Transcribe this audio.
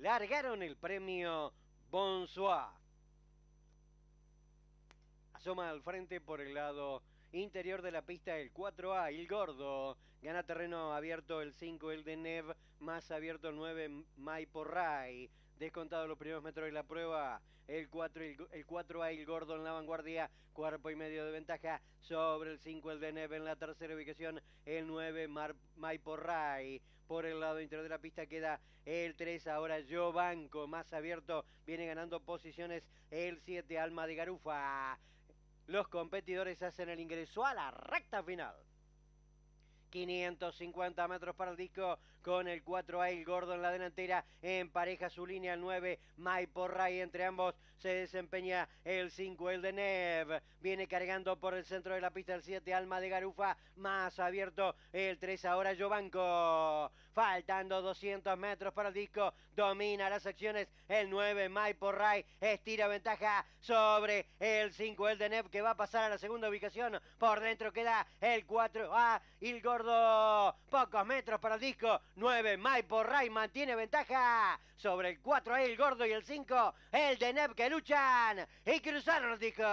largaron el premio Bonsoir. Asoma al frente por el lado Interior de la pista el 4A, el Gordo. Gana terreno abierto el 5, el de Nev. Más abierto el 9, Maiporray. Descontado los primeros metros de la prueba. El 4, el, el 4A, el Gordo en la vanguardia. Cuerpo y medio de ventaja sobre el 5, el de Nev. En la tercera ubicación, el 9, Maiporray. Por el lado interior de la pista queda el 3. Ahora Yo Banco. Más abierto. Viene ganando posiciones el 7, Alma de Garufa los competidores hacen el ingreso a la recta final. 550 metros para el disco con el 4A el Gordo en la delantera en pareja su línea el 9 por Ray entre ambos se desempeña el 5 el de Nev viene cargando por el centro de la pista el 7 Alma de Garufa más abierto el 3 ahora Giovanco saltando 200 metros para el disco. Domina las acciones. El 9, por Ray. Estira ventaja sobre el 5, el Deneb, que va a pasar a la segunda ubicación. Por dentro queda el 4A. Ah, el Gordo. Pocos metros para el disco. 9, por Ray mantiene ventaja sobre el 4A, el Gordo y el 5. El Deneb que luchan. Y cruzaron los disco.